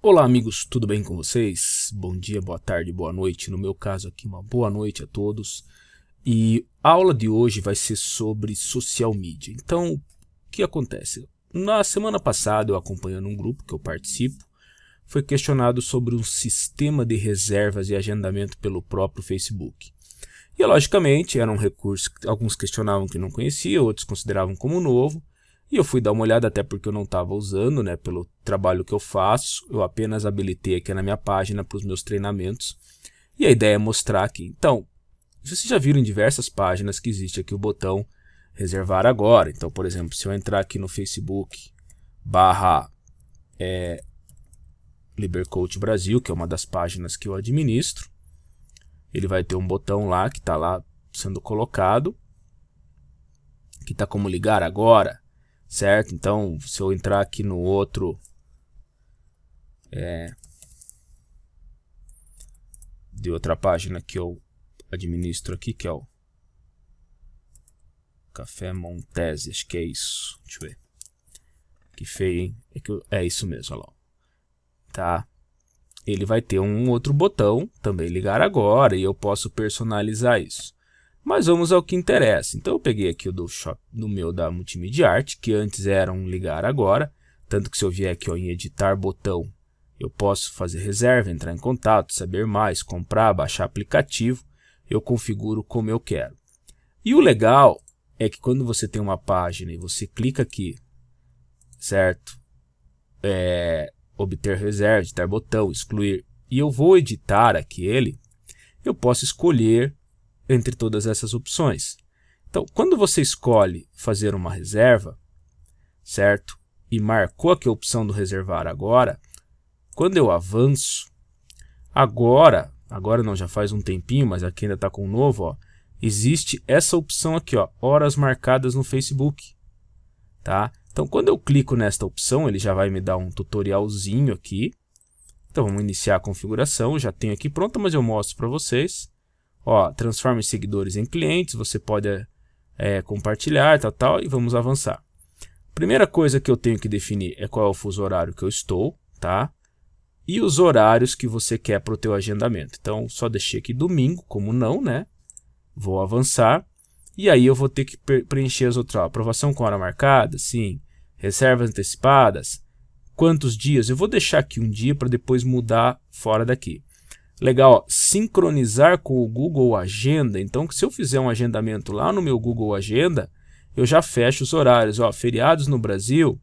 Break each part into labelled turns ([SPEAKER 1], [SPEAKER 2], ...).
[SPEAKER 1] Olá, amigos, tudo bem com vocês? Bom dia, boa tarde, boa noite. No meu caso aqui, uma boa noite a todos. E a aula de hoje vai ser sobre social media. Então, o que acontece? Na semana passada, eu acompanhando um grupo que eu participo, foi questionado sobre um sistema de reservas e agendamento pelo próprio Facebook. E logicamente, era um recurso que alguns questionavam que não conhecia, outros consideravam como novo. E eu fui dar uma olhada até porque eu não estava usando, né? Pelo trabalho que eu faço, eu apenas habilitei aqui na minha página para os meus treinamentos. E a ideia é mostrar aqui. Então, vocês já viram em diversas páginas que existe aqui o botão reservar agora. Então, por exemplo, se eu entrar aqui no Facebook barra é, Libercoach Brasil, que é uma das páginas que eu administro, ele vai ter um botão lá que está lá sendo colocado, que está como ligar agora, certo? Então, se eu entrar aqui no outro, é, de outra página que eu administro aqui, que é o Café Montese, acho que é isso. Deixa eu ver. Que feio, hein? É, que eu, é isso mesmo, olha lá. Tá? Ele vai ter um outro botão, também ligar agora, e eu posso personalizar isso. Mas vamos ao que interessa. Então eu peguei aqui o do, shop, do meu da Multimedia Arte, que antes era um ligar agora. Tanto que se eu vier aqui ó, em editar botão, eu posso fazer reserva, entrar em contato, saber mais, comprar, baixar aplicativo. Eu configuro como eu quero. E o legal é que quando você tem uma página e você clica aqui, certo? É, obter reserva, editar botão, excluir. E eu vou editar aqui ele eu posso escolher entre todas essas opções. Então, quando você escolhe fazer uma reserva, certo? E marcou aqui a opção do reservar agora, quando eu avanço, agora, agora não, já faz um tempinho, mas aqui ainda está com o novo, ó, existe essa opção aqui, ó, horas marcadas no Facebook, tá? Então, quando eu clico nesta opção, ele já vai me dar um tutorialzinho aqui. Então, vamos iniciar a configuração, já tenho aqui pronta, mas eu mostro para vocês. Ó, transforme seguidores em clientes, você pode é, compartilhar, tal, tal, e vamos avançar. Primeira coisa que eu tenho que definir é qual é o fuso horário que eu estou, tá? E os horários que você quer para o teu agendamento. Então, só deixei aqui domingo, como não, né? Vou avançar. E aí eu vou ter que preencher as outras. Ó, aprovação com hora marcada? Sim. Reservas antecipadas? Quantos dias? Eu vou deixar aqui um dia para depois mudar fora daqui. Legal, ó, sincronizar com o Google Agenda. Então, se eu fizer um agendamento lá no meu Google Agenda, eu já fecho os horários. Ó, feriados no Brasil,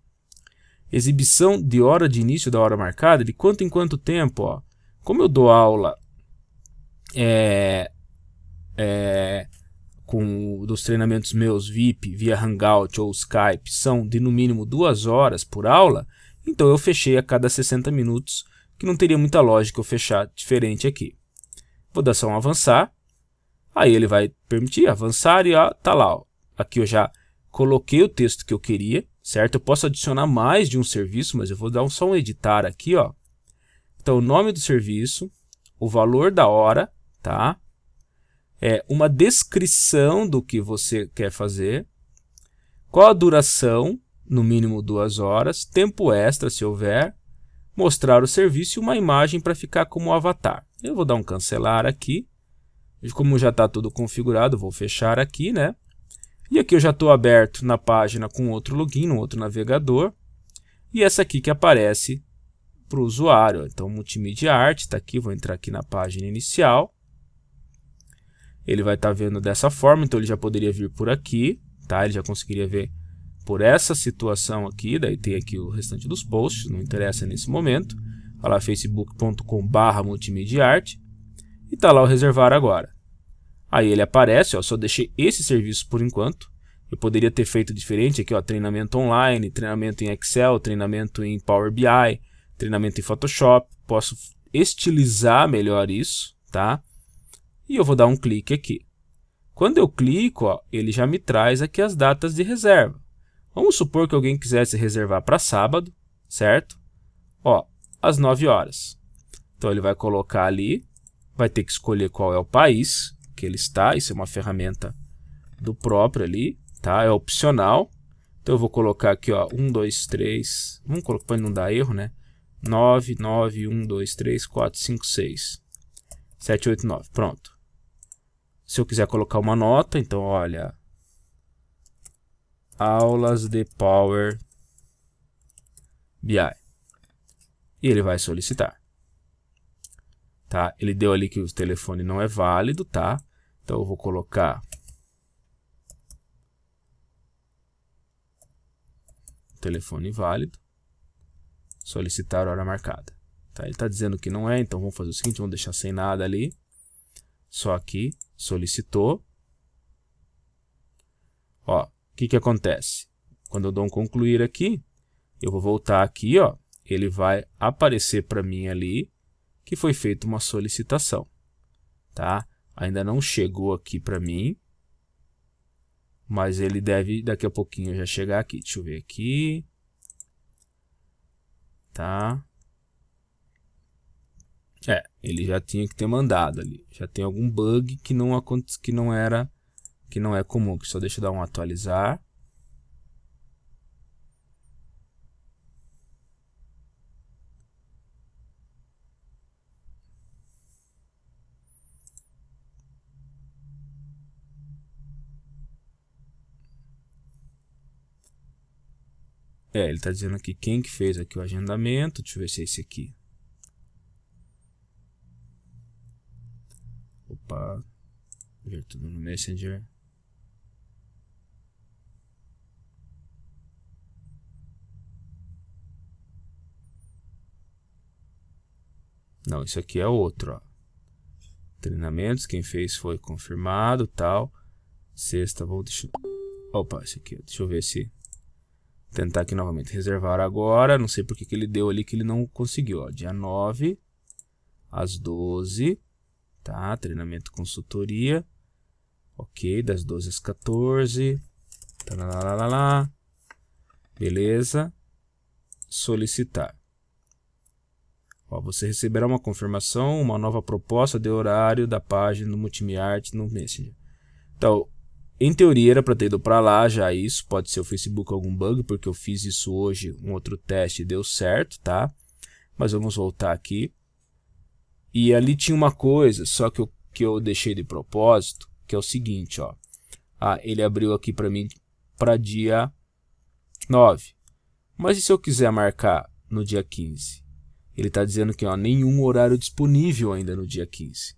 [SPEAKER 1] exibição de hora de início da hora marcada, de quanto em quanto tempo. Ó. Como eu dou aula é, é, com dos treinamentos meus VIP via Hangout ou Skype são de no mínimo duas horas por aula, então eu fechei a cada 60 minutos que não teria muita lógica eu fechar diferente aqui. Vou dar só um avançar. Aí ele vai permitir avançar e ó, tá lá. Ó. Aqui eu já coloquei o texto que eu queria, certo? Eu posso adicionar mais de um serviço, mas eu vou dar só um editar aqui, ó. Então, o nome do serviço, o valor da hora, tá? É uma descrição do que você quer fazer. Qual a duração, no mínimo duas horas, tempo extra se houver, mostrar o serviço e uma imagem para ficar como avatar. Eu vou dar um cancelar aqui. Como já está tudo configurado, vou fechar aqui, né? E aqui eu já estou aberto na página com outro login, um outro navegador. E essa aqui que aparece para o usuário. Então, multimídia arte está aqui, vou entrar aqui na página inicial. Ele vai estar tá vendo dessa forma, então ele já poderia vir por aqui, tá? Ele já conseguiria ver por essa situação aqui, daí tem aqui o restante dos posts, não interessa nesse momento. Olha lá facebook.com/barra e tá lá o reservar agora. Aí ele aparece, ó, só deixei esse serviço por enquanto. Eu poderia ter feito diferente aqui, ó, treinamento online, treinamento em Excel, treinamento em Power BI, treinamento em Photoshop. Posso estilizar melhor isso, tá? E eu vou dar um clique aqui. Quando eu clico, ó, ele já me traz aqui as datas de reserva. Vamos supor que alguém quisesse reservar para sábado, certo? Ó, às 9 horas. Então ele vai colocar ali, vai ter que escolher qual é o país que ele está, isso é uma ferramenta do próprio ali, tá? É opcional. Então eu vou colocar aqui, ó, 1 2 3, vamos colocar para não dar erro, né? 9 9 1 2 3 4 5 6 7 8 9. Pronto. Se eu quiser colocar uma nota, então olha, aulas de Power BI. E ele vai solicitar. Tá? Ele deu ali que o telefone não é válido, tá? Então eu vou colocar telefone válido. Solicitar hora marcada. Tá? Ele está dizendo que não é, então vamos fazer o seguinte, vamos deixar sem nada ali. Só aqui, solicitou. Ó, o que, que acontece? Quando eu dou um concluir aqui, eu vou voltar aqui, ó, ele vai aparecer para mim ali que foi feita uma solicitação, tá? Ainda não chegou aqui para mim, mas ele deve daqui a pouquinho já chegar aqui. Deixa eu ver aqui. Tá? É, ele já tinha que ter mandado ali. Já tem algum bug que não, que não era que não é comum, que só deixa eu dar um atualizar. É, ele está dizendo aqui quem que fez aqui o agendamento. Deixa eu ver se é esse aqui. Opa. Ver tudo no Messenger. Não, isso aqui é outro, ó. Treinamentos, quem fez foi confirmado, tal. Sexta, vou deixa, Opa, isso aqui, deixa eu ver se tentar aqui novamente. Reservar agora, não sei porque que ele deu ali que ele não conseguiu, ó. Dia 9 às 12, tá? Treinamento consultoria. OK, das 12 às 14. Tá lá, lá, lá, lá. Beleza? Solicitar. Ó, você receberá uma confirmação, uma nova proposta de horário da página no Multimiarte no Messenger. Então, em teoria era para ter ido para lá já isso, pode ser o Facebook algum bug, porque eu fiz isso hoje, um outro teste deu certo, tá? Mas vamos voltar aqui. E ali tinha uma coisa, só que eu, que eu deixei de propósito, que é o seguinte, ó. Ah, ele abriu aqui para mim para dia 9. Mas e se eu quiser marcar no dia 15? Ele está dizendo que ó, nenhum horário disponível ainda no dia 15.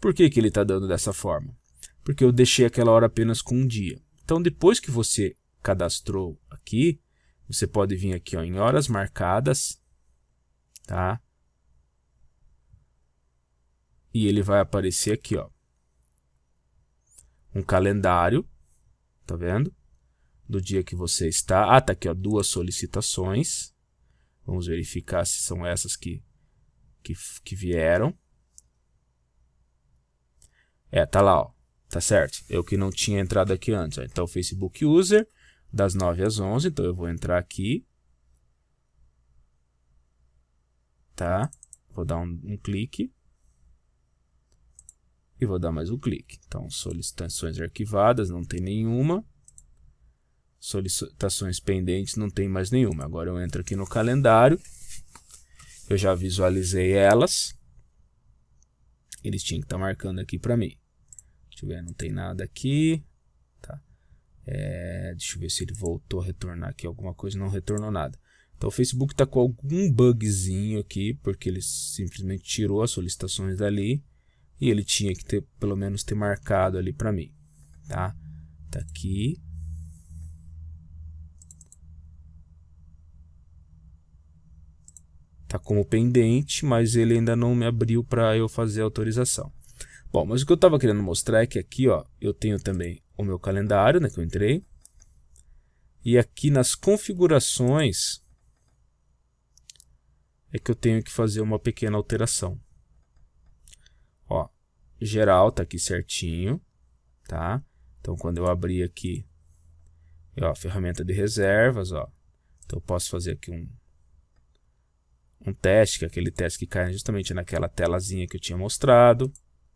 [SPEAKER 1] Por que, que ele está dando dessa forma? Porque eu deixei aquela hora apenas com um dia. Então, depois que você cadastrou aqui, você pode vir aqui ó, em horas marcadas, tá? E ele vai aparecer aqui, ó. Um calendário, tá vendo? Do dia que você está. Ah, tá aqui, ó, duas solicitações. Vamos verificar se são essas que, que, que vieram. É, tá lá, ó. Tá certo? Eu que não tinha entrado aqui antes. Ó. Então, Facebook User, das 9 às 11. Então, eu vou entrar aqui. Tá? Vou dar um, um clique. E vou dar mais um clique. Então, solicitações arquivadas, não tem nenhuma solicitações pendentes não tem mais nenhuma. Agora eu entro aqui no calendário, eu já visualizei elas. Eles tinham que estar tá marcando aqui para mim. Deixa eu ver, não tem nada aqui. Tá. É, deixa eu ver se ele voltou a retornar aqui alguma coisa, não retornou nada. Então o Facebook está com algum bugzinho aqui, porque ele simplesmente tirou as solicitações dali e ele tinha que ter pelo menos ter marcado ali para mim, tá? Tá aqui, Tá como pendente, mas ele ainda não me abriu para eu fazer a autorização. Bom, mas o que eu estava querendo mostrar é que aqui, ó, eu tenho também o meu calendário, né, que eu entrei. E aqui nas configurações é que eu tenho que fazer uma pequena alteração. Ó, geral tá aqui certinho, tá? Então quando eu abrir aqui, ó, ferramenta de reservas, ó, então eu posso fazer aqui um um teste, que é aquele teste que cai justamente naquela telazinha que eu tinha mostrado,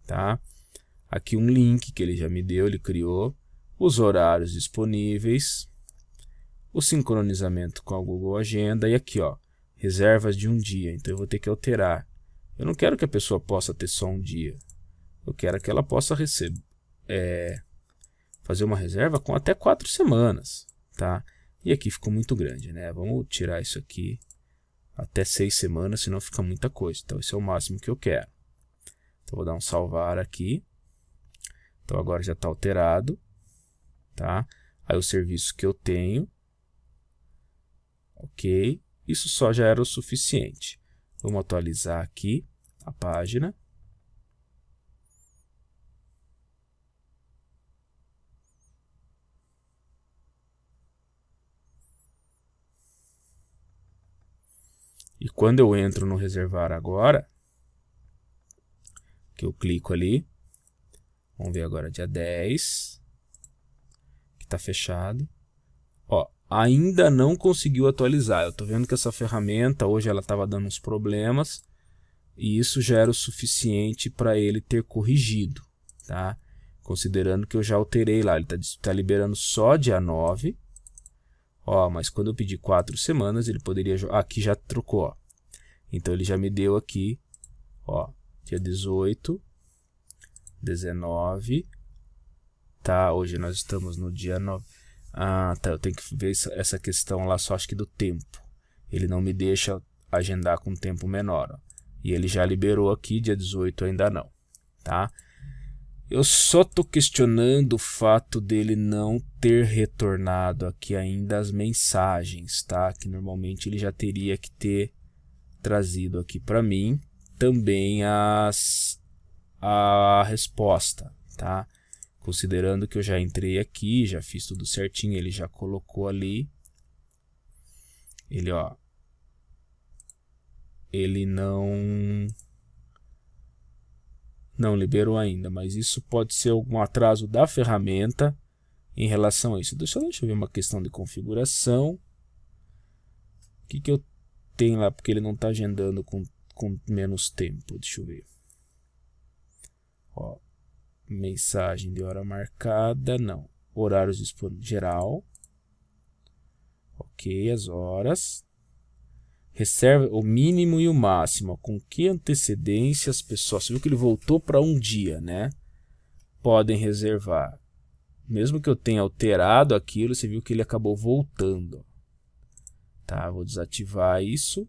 [SPEAKER 1] tá? Aqui um link que ele já me deu, ele criou, os horários disponíveis, o sincronizamento com a Google Agenda e aqui, ó, reservas de um dia. Então eu vou ter que alterar. Eu não quero que a pessoa possa ter só um dia. Eu quero que ela possa receber, é, fazer uma reserva com até quatro semanas, tá? E aqui ficou muito grande, né? Vamos tirar isso aqui até seis semanas, senão fica muita coisa. Então, esse é o máximo que eu quero. Então, vou dar um salvar aqui. Então, agora já está alterado. Tá? Aí, o serviço que eu tenho. Ok. Isso só já era o suficiente. Vamos atualizar aqui a página. E quando eu entro no reservar agora, que eu clico ali, vamos ver agora dia 10, que está fechado. Ó, ainda não conseguiu atualizar. Eu estou vendo que essa ferramenta hoje ela estava dando uns problemas e isso já era o suficiente para ele ter corrigido, tá? Considerando que eu já alterei lá, ele está tá liberando só dia 9, Ó, mas quando eu pedi quatro semanas, ele poderia... Ah, aqui já trocou, ó. Então, ele já me deu aqui, ó, dia 18, 19, tá? Hoje nós estamos no dia 9. Ah, tá, eu tenho que ver essa questão lá só acho que do tempo. Ele não me deixa agendar com tempo menor, ó. E ele já liberou aqui, dia 18 ainda não, tá? Eu só tô questionando o fato dele não ter retornado aqui ainda as mensagens, tá? Que normalmente ele já teria que ter trazido aqui para mim também as a resposta, tá? Considerando que eu já entrei aqui, já fiz tudo certinho, ele já colocou ali. Ele, ó, ele não não liberou ainda, mas isso pode ser algum atraso da ferramenta em relação a isso. Deixa, deixa eu ver uma questão de configuração. O que, que eu tenho lá? Porque ele não está agendando com, com menos tempo. Deixa eu ver. Ó, mensagem de hora marcada, não. Horários disponíveis, geral. Ok, as horas reserva o mínimo e o máximo. Com que antecedência as pessoas. Você viu que ele voltou para um dia, né? Podem reservar. Mesmo que eu tenha alterado aquilo, você viu que ele acabou voltando. Tá, vou desativar isso.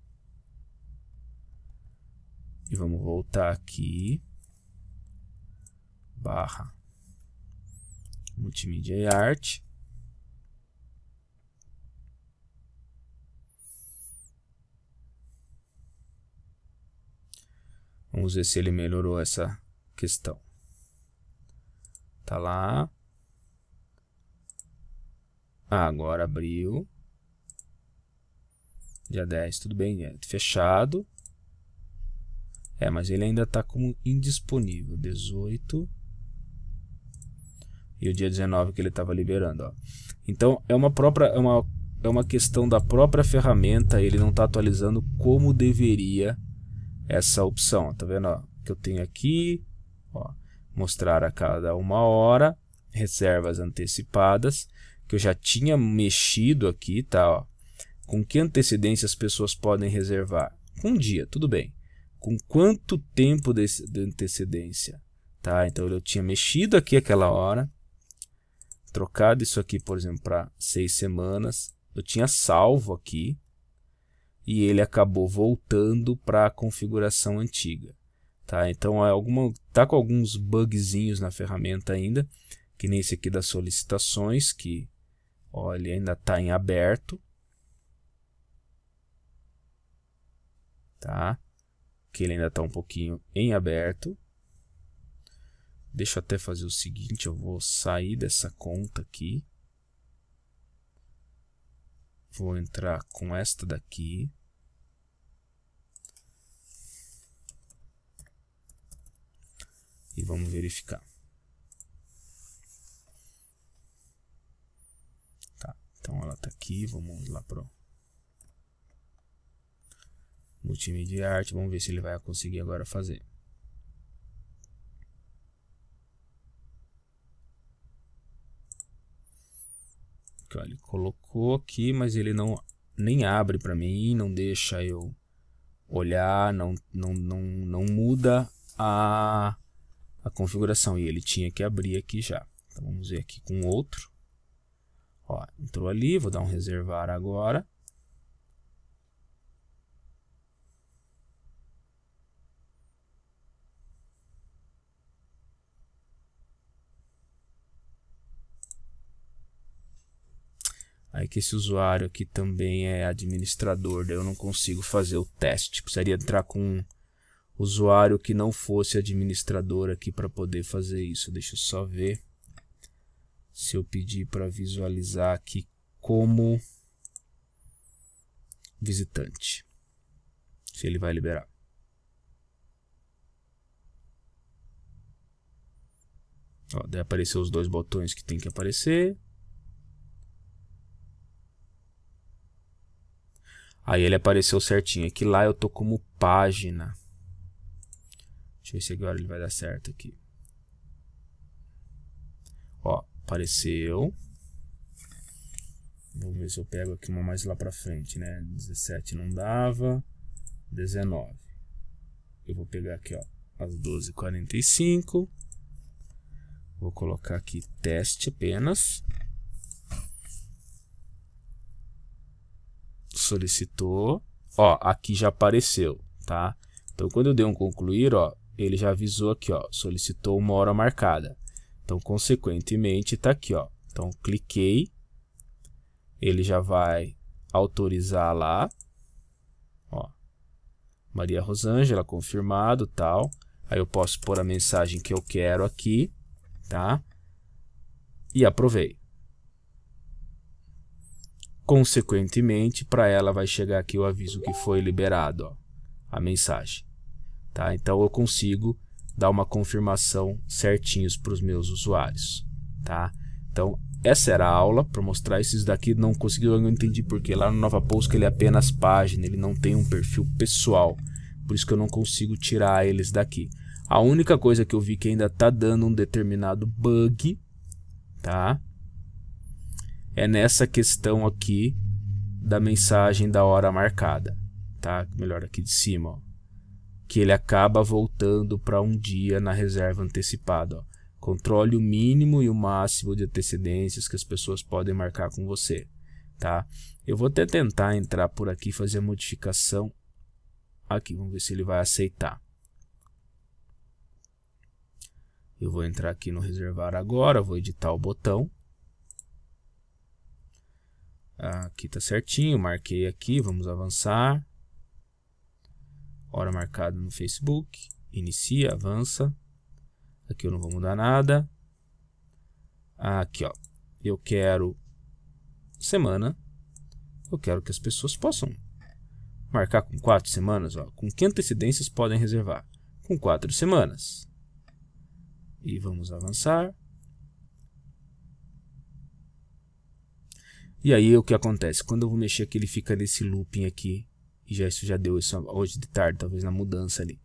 [SPEAKER 1] E vamos voltar aqui. Barra multimídia e arte. Vamos ver se ele melhorou essa questão. Tá lá. Ah, agora abriu. Dia 10, tudo bem, é fechado. É, mas ele ainda está como indisponível. 18. E o dia 19 que ele estava liberando. Ó. Então, é uma própria. É uma, é uma questão da própria ferramenta. Ele não está atualizando como deveria essa opção, tá vendo? Ó, que eu tenho aqui, ó, mostrar a cada uma hora, reservas antecipadas, que eu já tinha mexido aqui, tá? Ó. Com que antecedência as pessoas podem reservar? Com um dia, tudo bem. Com quanto tempo de, de antecedência? Tá? Então eu tinha mexido aqui aquela hora, trocado isso aqui, por exemplo, para seis semanas. Eu tinha salvo aqui, e ele acabou voltando para a configuração antiga. Tá? Então é alguma, tá com alguns bugzinhos na ferramenta ainda, que nem esse aqui das solicitações, que ó, ele ainda está em aberto. Tá? Que ele ainda está um pouquinho em aberto. Deixa eu até fazer o seguinte, eu vou sair dessa conta aqui. Vou entrar com esta daqui. e vamos verificar. Tá, então ela está aqui, vamos lá para o time de arte, vamos ver se ele vai conseguir agora fazer. ele colocou aqui, mas ele não nem abre para mim, não deixa eu olhar, não, não, não, não muda a a configuração e ele tinha que abrir aqui já. Então vamos ver aqui com outro. Ó, entrou ali, vou dar um reservar agora. Aí que esse usuário aqui também é administrador, daí eu não consigo fazer o teste. Precisaria entrar com usuário que não fosse administrador aqui para poder fazer isso. Deixa eu só ver se eu pedir para visualizar aqui como visitante, se ele vai liberar. Ó, deve aparecer os dois botões que tem que aparecer. Aí ele apareceu certinho. Aqui lá eu tô como página. Deixa eu ver se agora ele vai dar certo aqui. Ó, apareceu. Vamos ver se eu pego aqui uma mais lá pra frente, né? 17 não dava. 19. Eu vou pegar aqui, ó, as 12h45. Vou colocar aqui teste apenas. Solicitou. Ó, aqui já apareceu, tá? Então, quando eu dei um concluir, ó, ele já avisou aqui, ó, solicitou uma hora marcada. Então, consequentemente, está aqui, ó. Então, cliquei, ele já vai autorizar lá, ó. Maria Rosângela, confirmado, tal. Aí eu posso pôr a mensagem que eu quero aqui, tá? E aprovei. Consequentemente, para ela vai chegar aqui o aviso que foi liberado, ó, a mensagem. Tá? Então eu consigo dar uma confirmação certinhos para os meus usuários. Tá? Então essa era a aula para mostrar esses daqui. Não conseguiu, eu não entendi porque lá no Nova Post ele é apenas página, ele não tem um perfil pessoal. Por isso que eu não consigo tirar eles daqui. A única coisa que eu vi que ainda está dando um determinado bug, tá? É nessa questão aqui da mensagem da hora marcada, tá? Melhor aqui de cima, ó que ele acaba voltando para um dia na reserva antecipada. Ó. Controle o mínimo e o máximo de antecedências que as pessoas podem marcar com você, tá? Eu vou até tentar entrar por aqui fazer a modificação aqui, vamos ver se ele vai aceitar. Eu vou entrar aqui no reservar agora, vou editar o botão. Aqui tá certinho, marquei aqui, vamos avançar hora marcada no Facebook, inicia, avança. Aqui eu não vou mudar nada. Aqui, ó, eu quero semana. Eu quero que as pessoas possam marcar com quatro semanas, ó, com que antecedências podem reservar? Com quatro semanas. E vamos avançar. E aí o que acontece? Quando eu vou mexer aqui, ele fica nesse looping aqui e já isso já deu isso hoje de tarde, talvez na mudança ali.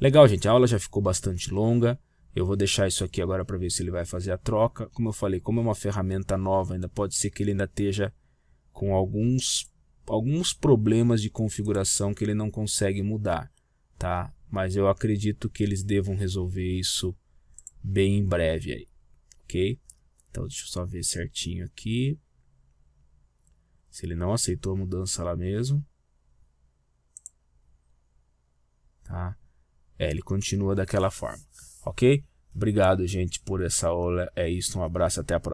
[SPEAKER 1] Legal, gente, a aula já ficou bastante longa. Eu vou deixar isso aqui agora para ver se ele vai fazer a troca. Como eu falei, como é uma ferramenta nova, ainda pode ser que ele ainda esteja com alguns, alguns problemas de configuração que ele não consegue mudar, tá? Mas eu acredito que eles devam resolver isso bem em breve aí, ok? Então deixa eu só ver certinho aqui. Se ele não aceitou a mudança lá mesmo. Tá? É, ele continua daquela forma, ok? Obrigado, gente, por essa aula. É isso, um abraço, até a próxima.